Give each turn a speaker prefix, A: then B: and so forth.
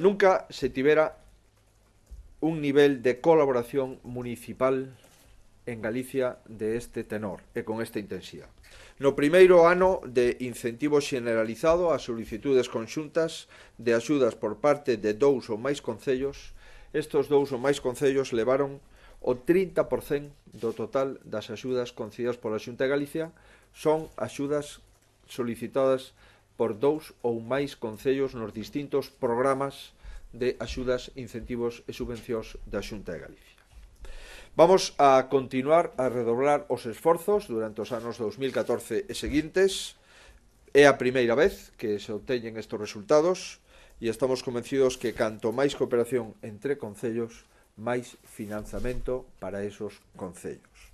A: Nunca se tivera un nivel de colaboración municipal en Galicia de este tenor e con esta intensidade. No primeiro ano de incentivo generalizado a solicitudes conxuntas de axudas por parte de dous ou máis concellos, estos dous ou máis concellos levaron o 30% do total das axudas concedidas pola Xunta de Galicia son axudas solicitadas por dous ou máis concellos nos distintos programas de axudas, incentivos e subvencións da Xunta de Galicia. Vamos a continuar a redoblar os esforzos durante os anos 2014 e seguintes. É a primeira vez que se obteñen estes resultados e estamos convencidos que canto máis cooperación entre concellos, máis financiamento para esos concellos.